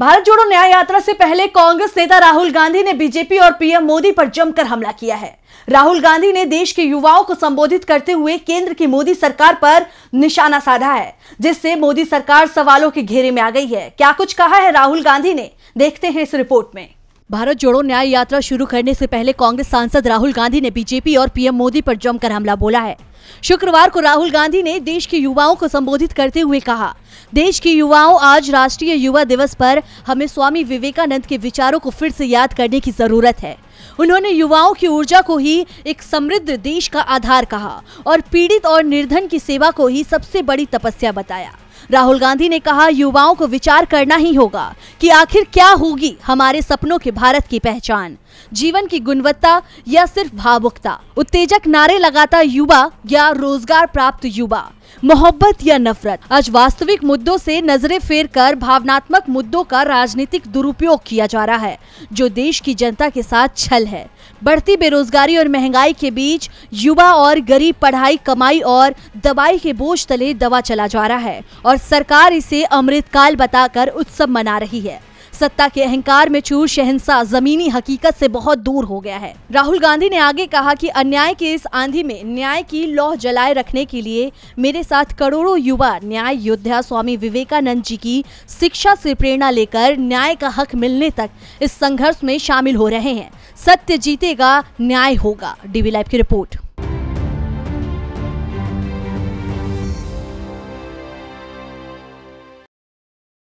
भारत जोड़ो न्याय यात्रा से पहले कांग्रेस नेता राहुल गांधी ने बीजेपी और पीएम मोदी पर जमकर हमला किया है राहुल गांधी ने देश के युवाओं को संबोधित करते हुए केंद्र की मोदी सरकार पर निशाना साधा है जिससे मोदी सरकार सवालों के घेरे में आ गई है क्या कुछ कहा है राहुल गांधी ने देखते हैं इस रिपोर्ट में भारत जोड़ो न्याय यात्रा शुरू करने से पहले कांग्रेस सांसद राहुल गांधी ने बीजेपी और पीएम मोदी पर जमकर हमला बोला है शुक्रवार को राहुल गांधी ने देश के युवाओं को संबोधित करते हुए कहा देश के युवाओं आज राष्ट्रीय युवा दिवस पर हमें स्वामी विवेकानंद के विचारों को फिर से याद करने की जरूरत है उन्होंने युवाओं की ऊर्जा को ही एक समृद्ध देश का आधार कहा और पीड़ित और निर्धन की सेवा को ही सबसे बड़ी तपस्या बताया राहुल गांधी ने कहा युवाओं को विचार करना ही होगा कि आखिर क्या होगी हमारे सपनों के भारत की पहचान जीवन की गुणवत्ता या सिर्फ भावुकता उत्तेजक नारे लगाता युवा या रोजगार प्राप्त युवा मोहब्बत या नफरत आज वास्तविक मुद्दों से नजरें फेर कर भावनात्मक मुद्दों का राजनीतिक दुरुपयोग किया जा रहा है जो देश की जनता के साथ छल है बढ़ती बेरोजगारी और महंगाई के बीच युवा और गरीब पढ़ाई कमाई और दवाई के बोझ तले दवा चला जा रहा है और सरकार इसे अमृतकाल बताकर उत्सव मना रही है सत्ता के अहंकार में चूर शहनशाह जमीनी हकीकत से बहुत दूर हो गया है राहुल गांधी ने आगे कहा कि अन्याय के इस आंधी में न्याय की लौह जलाए रखने के लिए मेरे साथ करोड़ों युवा न्याय योद्धा स्वामी विवेकानंद जी की शिक्षा से प्रेरणा लेकर न्याय का हक मिलने तक इस संघर्ष में शामिल हो रहे हैं सत्य जीतेगा न्याय होगा डीबी लाइव की रिपोर्ट